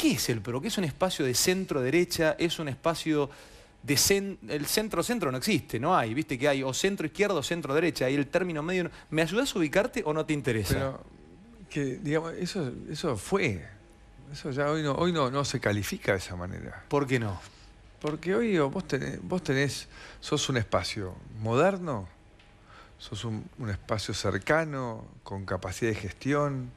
¿Qué es el Pero ¿Qué es un espacio de centro-derecha? ¿Es un espacio de el centro-centro no existe, no hay, viste que hay o centro izquierdo, o centro-derecha, y el término medio... ¿Me ayudas a ubicarte o no te interesa? Pero, que, digamos, eso, eso fue, eso ya hoy no, hoy no, no se califica de esa manera. ¿Por qué no? Porque hoy vos tenés, vos tenés sos un espacio moderno, sos un, un espacio cercano, con capacidad de gestión,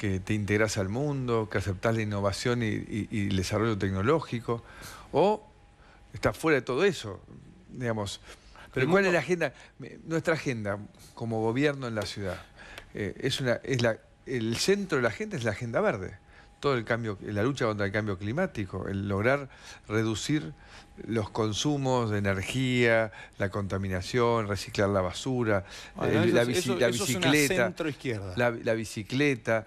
que te integras al mundo, que aceptás la innovación y, el desarrollo tecnológico, o estás fuera de todo eso, digamos. Pero ¿cuál es la agenda? Nuestra agenda como gobierno en la ciudad eh, es es la, el centro de la agenda es la agenda verde todo el cambio, la lucha contra el cambio climático, el lograr reducir los consumos de energía, la contaminación, reciclar la basura, la, bicicleta, la, bicicleta,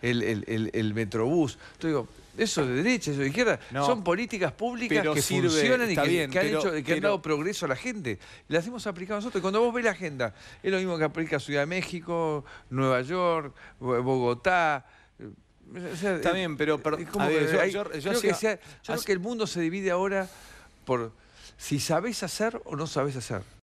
el, el, el, metrobús. Entonces digo, eso de derecha, eso de izquierda, son políticas públicas que funcionan y que, han dado progreso a la gente. Las hemos aplicado nosotros. cuando vos ves la agenda, es lo mismo que aplica Ciudad de México, Nueva York, Bogotá, Está bien, pero... es yo, que que el mundo se divide ahora por si sabes hacer o no sabes hacer.